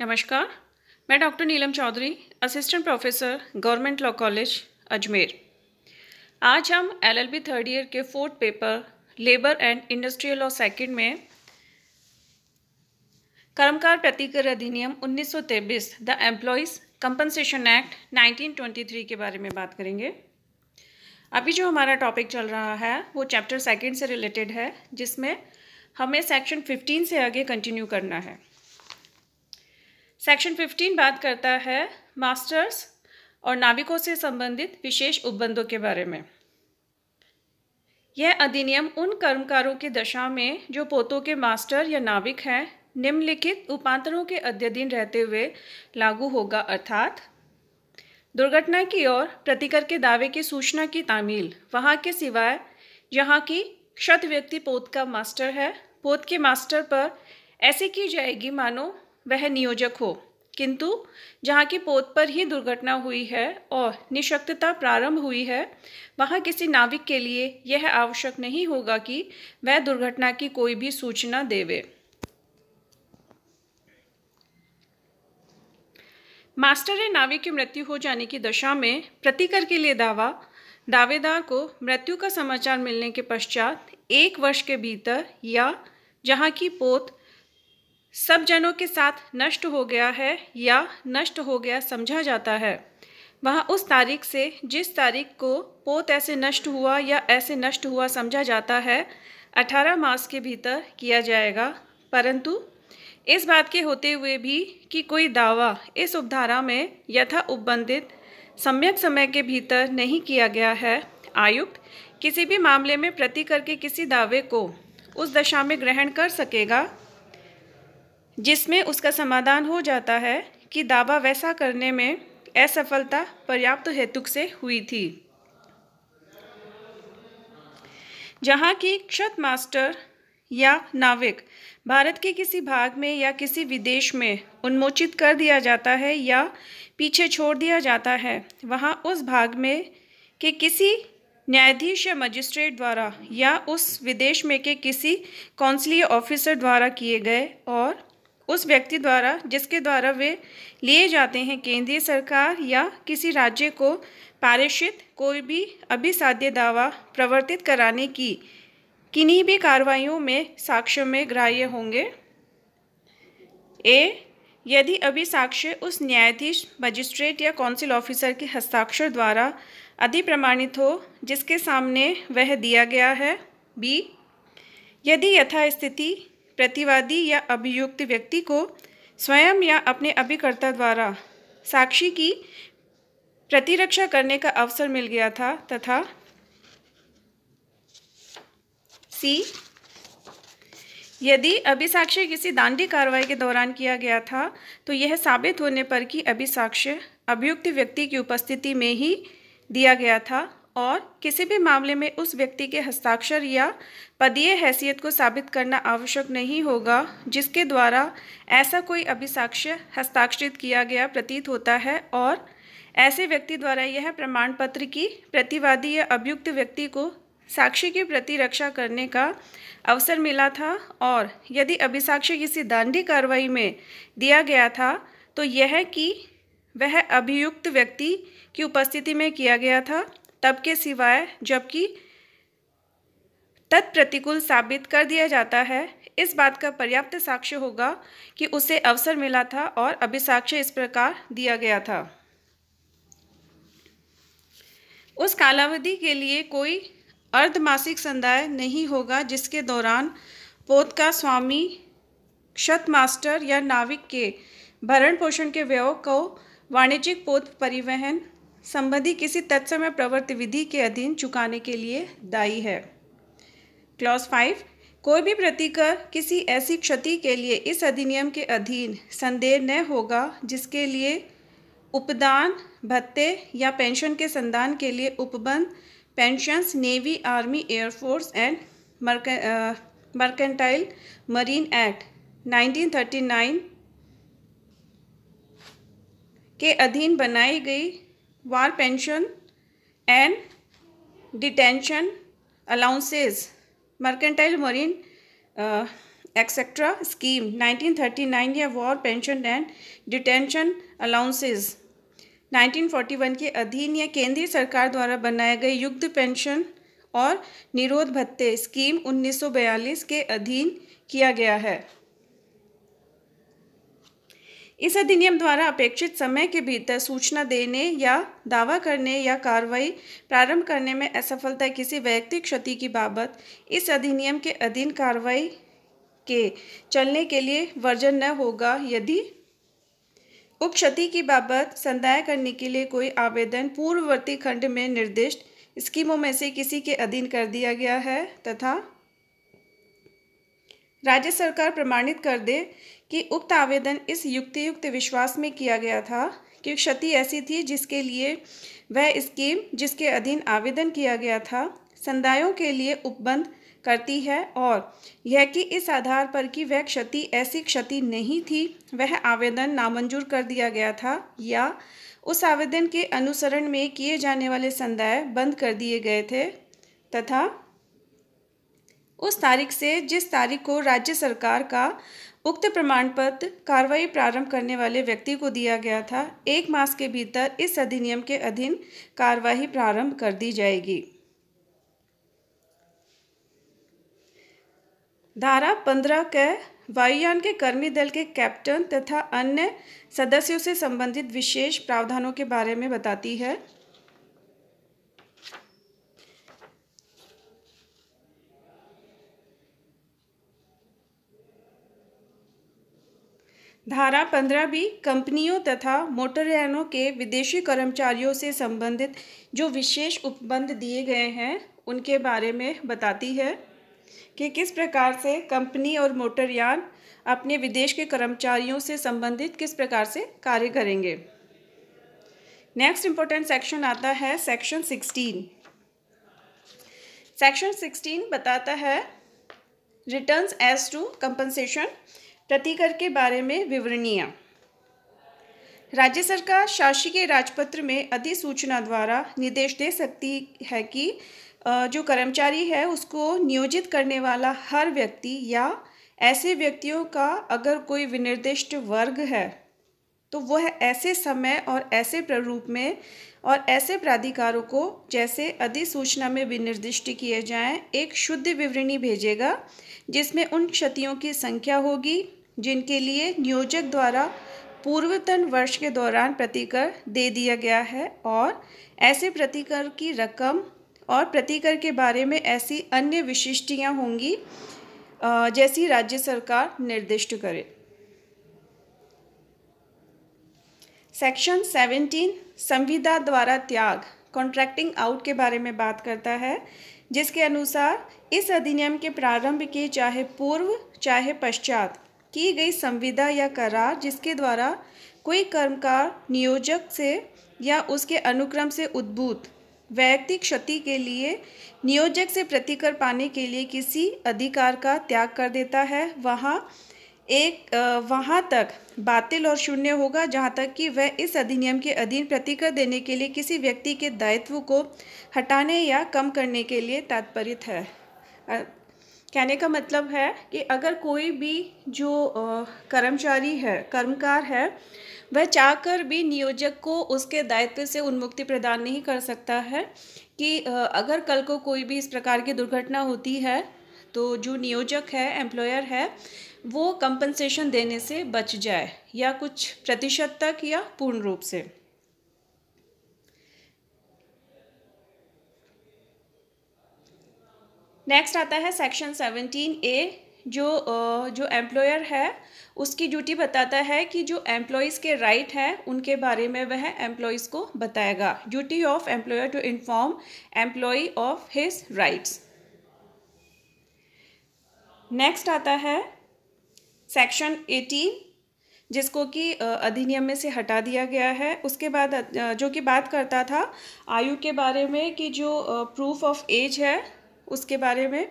नमस्कार मैं doctor Neelam Chaudhary assistant professor government law college Ajmer आज हम एलएलबी थर्ड ईयर के fourth paper labour and industrial law second में कर्मकार प्रतिकर अधिनियम 1923 द एम्प्लॉयज़ कंपनसेशन एक्ट 1923 के बारे में बात करेंगे अभी जो हमारा टॉपिक चल रहा है वो चैप्टर सेकेंड से रिलेटेड है जिसमें हमें सेक्शन 15 से आगे कंटिन्यू करना है सेक्शन 15 बात करता है मास्टर्स और नाविकों से संबंधित विशेष उपबंधों के बारे में यह अधिनियम उन कर्मकारों की दशा में जो पोतों के मास्टर या नाविक हैं निम्नलिखित उपांतरों के अध्यधीन रहते हुए लागू होगा अर्थात दुर्घटना की ओर प्रतिकर के दावे की सूचना की तामील वहाँ के सिवाय जहाँ की क्षत व्यक्ति पोत का मास्टर है पोत के मास्टर पर ऐसे की जाएगी मानो वह नियोजक हो किंतु जहाँ की पोत पर ही दुर्घटना हुई है और निशक्तता प्रारंभ हुई है वहाँ किसी नाविक के लिए यह आवश्यक नहीं होगा कि वह दुर्घटना की कोई भी सूचना देवे मास्टर या नाविक की मृत्यु हो जाने की दशा में प्रतिकर के लिए दावा दावेदार को मृत्यु का समाचार मिलने के पश्चात एक वर्ष के भीतर या जहाँ की पोत सब जनों के साथ नष्ट हो गया है या नष्ट हो गया समझा जाता है वह उस तारीख से जिस तारीख को पोत ऐसे नष्ट हुआ या ऐसे नष्ट हुआ समझा जाता है अठारह मास के भीतर किया जाएगा परंतु इस बात के होते हुए भी कि कोई दावा इस उपधारा में यथा उपबंधित सम्यक समय के भीतर नहीं किया गया है आयुक्त किसी भी मामले में प्रति करके किसी दावे को उस दशा में ग्रहण कर सकेगा जिसमें उसका समाधान हो जाता है कि दावा वैसा करने में असफलता पर्याप्त हेतुक से हुई थी जहाँ की क्षत मास्टर या नाविक भारत के किसी भाग में या किसी विदेश में उन्मोचित कर दिया जाता है या पीछे छोड़ दिया जाता है वहाँ उस भाग में के किसी न्यायाधीश या मजिस्ट्रेट द्वारा या उस विदेश में के किसी कौंसलीय ऑफिसर द्वारा किए गए और उस व्यक्ति द्वारा जिसके द्वारा वे लिए जाते हैं केंद्रीय सरकार या किसी राज्य को पारिषित कोई भी अभिसाध्य दावा प्रवर्तित कराने की किन्हीं भी कार्रवाइयों में साक्ष्य में ग्राह्य होंगे ए यदि अभी साक्ष्य उस न्यायाधीश मजिस्ट्रेट या काउंसिल ऑफिसर के हस्ताक्षर द्वारा अधिप्रमाणित हो जिसके सामने वह दिया गया है बी यदि यथास्थिति प्रतिवादी या अभियुक्त व्यक्ति को स्वयं या अपने अभिकर्ता द्वारा साक्षी की प्रतिरक्षा करने का अवसर मिल गया था तथा सी यदि अभिसाक्ष्य किसी दांडी कार्रवाई के दौरान किया गया था तो यह साबित होने पर कि अभिसाक्ष्य अभियुक्त व्यक्ति की उपस्थिति में ही दिया गया था और किसी भी मामले में उस व्यक्ति के हस्ताक्षर या पदीय हैसियत को साबित करना आवश्यक नहीं होगा जिसके द्वारा ऐसा कोई अभिसाक्ष्य हस्ताक्षरित किया गया प्रतीत होता है और ऐसे व्यक्ति द्वारा यह प्रमाण पत्र की प्रतिवादी या अभियुक्त व्यक्ति को साक्षी की प्रतिरक्षा करने का अवसर मिला था और यदि अभिसाक्ष्य किसी दांडी कार्रवाई में दिया गया था तो यह कि वह अभियुक्त व्यक्ति की उपस्थिति में किया गया था तब के सिवाय जबकि तत्प्रतिकूल साबित कर दिया जाता है इस बात का पर्याप्त साक्ष्य होगा कि उसे अवसर मिला था और अभिसाक्ष्य इस प्रकार दिया गया था उस कालावधि के लिए कोई अर्धमासिक संदाय नहीं होगा जिसके दौरान पोत का स्वामी क्षत मास्टर या नाविक के भरण पोषण के व्यय को वाणिज्यिक पोत परिवहन संबंधी किसी तत्समय प्रवृत्ति विधि के अधीन चुकाने के लिए दायी है क्लॉज फाइव कोई भी प्रतिकर किसी ऐसी क्षति के लिए इस अधिनियम के अधीन संदेह न होगा जिसके लिए उपदान भत्ते या पेंशन के संदान के लिए उपबंध pensions navy army air force and mercantile marine act 1939 के अधीन बनाई गई war pension and detention allowances mercantile marine uh, etc scheme 1939 या war pension and detention allowances 1941 के अधीन या केंद्रीय सरकार द्वारा बनाए गए युद्ध पेंशन और निरोध भत्ते स्कीम 1942 के अधीन किया गया है इस अधिनियम द्वारा अपेक्षित समय के भीतर सूचना देने या दावा करने या कार्रवाई प्रारंभ करने में असफलता किसी व्यक्तिक क्षति की बाबत इस अधिनियम के अधीन कार्रवाई के चलने के लिए वर्जन न होगा यदि उप क्षति की बाबत संदाय करने के लिए कोई आवेदन पूर्ववर्ती खंड में निर्दिष्ट स्कीमों में से किसी के अधीन कर दिया गया है तथा राज्य सरकार प्रमाणित कर दे कि उक्त आवेदन इस युक्तियुक्त विश्वास में किया गया था कि क्षति ऐसी थी जिसके लिए वह स्कीम जिसके अधीन आवेदन किया गया था संदायों के लिए उपबंध करती है और यह कि इस आधार पर कि वह क्षति ऐसी क्षति नहीं थी वह आवेदन नामंजूर कर दिया गया था या उस आवेदन के अनुसरण में किए जाने वाले संदाय बंद कर दिए गए थे तथा उस तारीख से जिस तारीख को राज्य सरकार का उक्त प्रमाण पत्र कार्रवाई प्रारंभ करने वाले व्यक्ति को दिया गया था एक मास के भीतर इस अधिनियम के अधीन कार्यवाही प्रारंभ कर दी जाएगी धारा पंद्रह के वायुयान के कर्मी दल के कैप्टन तथा अन्य सदस्यों से संबंधित विशेष प्रावधानों के बारे में बताती है धारा पंद्रह भी कंपनियों तथा मोटरयानों के विदेशी कर्मचारियों से संबंधित जो विशेष उपबंध दिए गए हैं उनके बारे में बताती है कि किस प्रकार से कंपनी और मोटरयान अपने विदेश के कर्मचारियों से संबंधित किस प्रकार से कार्य करेंगे नेक्स्ट इंपॉर्टेंट सेक्शन आता है सेक्शन सिक्सटीन सेक्शन सिक्सटीन बताता है रिटर्न्स एज टू कंपनसेशन प्रतिकर के बारे में विवरणियाँ राज्य सरकार शासकीय राजपत्र में अधिसूचना द्वारा निर्देश दे सकती है कि जो कर्मचारी है उसको नियोजित करने वाला हर व्यक्ति या ऐसे व्यक्तियों का अगर कोई विनिर्दिष्ट वर्ग है तो वह ऐसे समय और ऐसे प्रारूप में और ऐसे प्राधिकारों को जैसे अधिसूचना में विनिर्दिष्ट किए जाएं एक शुद्ध विवरणी भेजेगा जिसमें उन क्षतियों की संख्या होगी जिनके लिए नियोजक द्वारा पूर्वतन वर्ष के दौरान प्रतिकर दे दिया गया है और ऐसे प्रतिकर की रकम और प्रतिकर के बारे में ऐसी अन्य विशिष्टियाँ होंगी जैसी राज्य सरकार निर्दिष्ट करे सेक्शन 17 संविदा द्वारा त्याग कॉन्ट्रैक्टिंग आउट के बारे में बात करता है जिसके अनुसार इस अधिनियम के प्रारंभ के चाहे पूर्व चाहे पश्चात की गई संविदा या करार जिसके द्वारा कोई कर्मकार नियोजक से या उसके अनुक्रम से उद्भूत वैयक्तिक क्षति के लिए नियोजक से प्रतिकर पाने के लिए किसी अधिकार का त्याग कर देता है वहाँ एक वहाँ तक बातिल और शून्य होगा जहाँ तक कि वह इस अधिनियम के अधीन प्रतिकर देने के लिए किसी व्यक्ति के दायित्व को हटाने या कम करने के लिए तात्पर्य है कहने का मतलब है कि अगर कोई भी जो कर्मचारी है कर्मकार है वह चाहकर भी नियोजक को उसके दायित्व से उन्मुक्ति प्रदान नहीं कर सकता है कि अगर कल को कोई भी इस प्रकार की दुर्घटना होती है तो जो नियोजक है एम्प्लॉयर है वो कंपनसेशन देने से बच जाए या कुछ प्रतिशत तक या पूर्ण रूप से नेक्स्ट आता है सेक्शन सेवनटीन ए जो जो एम्प्लॉयर है उसकी ड्यूटी बताता है कि जो एम्प्लॉयज़ के राइट right हैं उनके बारे में वह एम्प्लॉयज़ को बताएगा duty of employer to inform employee of his rights next आता है सेक्शन एटीन जिसको कि अधिनियम में से हटा दिया गया है उसके बाद जो कि बात करता था आयु के बारे में कि जो प्रूफ ऑफ एज है उसके बारे में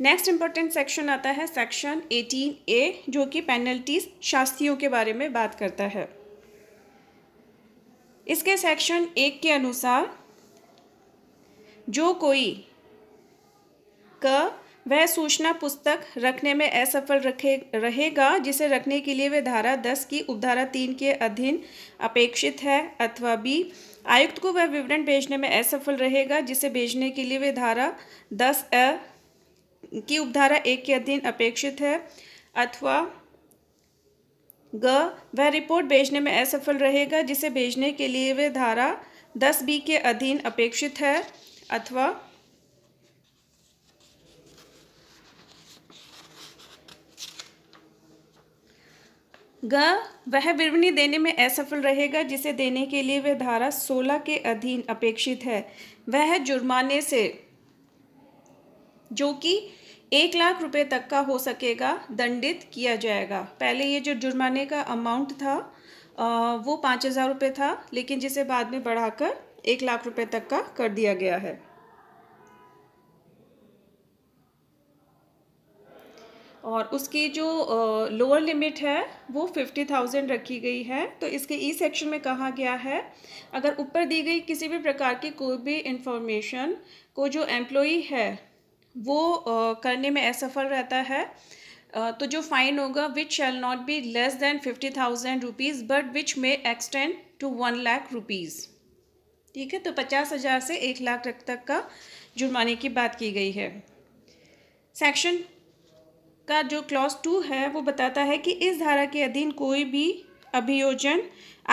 नेक्स्ट इंपॉर्टेंट सेक्शन आता है सेक्शन एटीन ए जो कि पेनल्टीज शास्तियों के बारे में बात करता है इसके सेक्शन एक के अनुसार जो कोई क वह सूचना पुस्तक रखने में असफल रखे रहेगा जिसे रखने के लिए वह धारा दस की उपधारा तीन के अधीन अपेक्षित है अथवा बी आयुक्त को वह विवरण भेजने में असफल रहेगा जिसे भेजने के लिए वह धारा दस अ की उपधारा एक के अधीन अपेक्षित है अथवा ग वह रिपोर्ट भेजने में असफल रहेगा जिसे भेजने के लिए वह धारा दस बी के अधीन अपेक्षित है अथवा ग वह विवरणी देने में असफल रहेगा जिसे देने के लिए वह धारा सोलह के अधीन अपेक्षित है वह जुर्माने से जो कि एक लाख रुपए तक का हो सकेगा दंडित किया जाएगा पहले ये जो जुर्माने का अमाउंट था वो पाँच हज़ार रुपये था लेकिन जिसे बाद में बढ़ाकर एक लाख रुपए तक का कर दिया गया है और उसकी जो लोअर लिमिट है वो फिफ्टी थाउजेंड रखी गई है तो इसके ई e सेक्शन में कहा गया है अगर ऊपर दी गई किसी भी प्रकार की कोई भी इंफॉर्मेशन को जो एम्प्लॉई है वो करने में असफल रहता है तो जो फाइन होगा which shall not be less than fifty thousand rupees but which may extend to one lakh rupees ठीक है तो पचास हज़ार से एक लाख तक का जुर्माने की बात की गई है सेक्शन का जो क्लॉज टू है वो बताता है कि इस धारा के अधीन कोई भी अभियोजन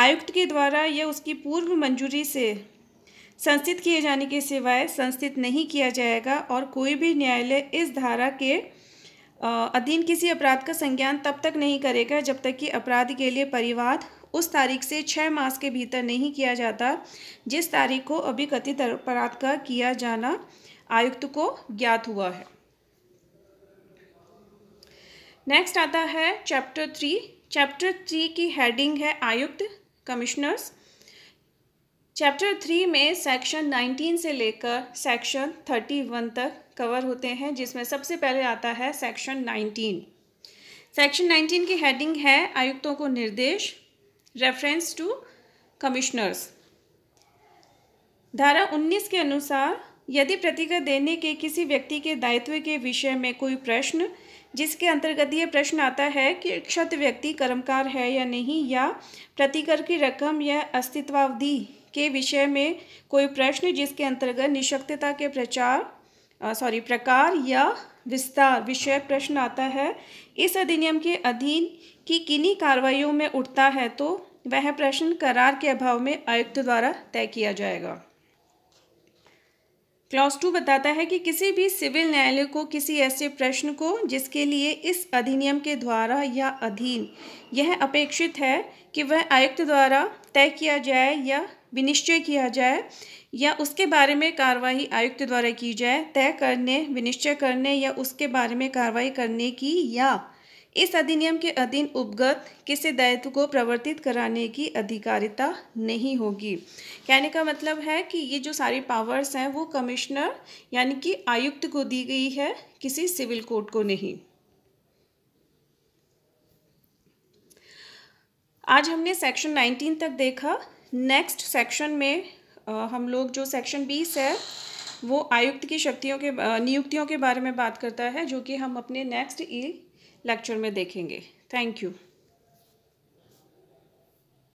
आयुक्त के द्वारा या उसकी पूर्व मंजूरी से संस्थित किए जाने के सिवाय संस्थित नहीं किया जाएगा और कोई भी न्यायालय इस धारा के अधीन किसी अपराध का संज्ञान तब तक नहीं करेगा जब तक कि अपराध के लिए परिवाद उस तारीख से छः मास के भीतर नहीं किया जाता जिस तारीख को अभी कथित अपराध का किया जाना आयुक्त को ज्ञात हुआ है नेक्स्ट आता है चैप्टर थ्री चैप्टर थ्री की हेडिंग है आयुक्त कमिश्नर्स चैप्टर थ्री में सेक्शन नाइनटीन से लेकर सेक्शन थर्टी वन तक कवर होते हैं जिसमें सबसे पहले आता है सेक्शन नाइनटीन सेक्शन नाइनटीन की हेडिंग है आयुक्तों को निर्देश रेफरेंस टू कमिश्नर्स धारा उन्नीस के अनुसार यदि प्रतिज्ञा देने के किसी व्यक्ति के दायित्व के विषय में कोई प्रश्न जिसके अंतर्गत ये प्रश्न आता है कि क्षत व्यक्ति कर्मकार है या नहीं या प्रतिकर की रकम या अस्तित्वावधि के विषय में कोई प्रश्न जिसके अंतर्गत निशक्तता के प्रचार सॉरी प्रकार या विस्तार विषय प्रश्न आता है इस अधिनियम के अधीन की किन्हीं कार्रवाइयों में उठता है तो वह प्रश्न करार के अभाव में आयुक्त द्वारा तय किया जाएगा क्लॉस टू बताता है कि किसी भी सिविल न्यायालय को किसी ऐसे प्रश्न को जिसके लिए इस अधिनियम के द्वारा या अधीन यह अपेक्षित है कि वह आयुक्त द्वारा तय किया जाए या विनिश्चय किया जाए या उसके बारे में कार्रवाई आयुक्त द्वारा की जाए तय करने विनिश्चय करने या उसके बारे में कार्रवाई करने की या इस अधिनियम के अधीन उपगत किसी दायित्व को प्रवर्तित कराने की अधिकारिता नहीं होगी कहने का मतलब है कि ये जो सारी पावर्स हैं वो कमिश्नर यानी कि आयुक्त को दी गई है किसी सिविल कोर्ट को नहीं आज हमने सेक्शन 19 तक देखा नेक्स्ट सेक्शन में आ, हम लोग जो सेक्शन 20 है वो आयुक्त की शक्तियों के नियुक्तियों के बारे में बात करता है जो कि हम अपने नेक्स्ट ई लेक्चर में देखेंगे थैंक यू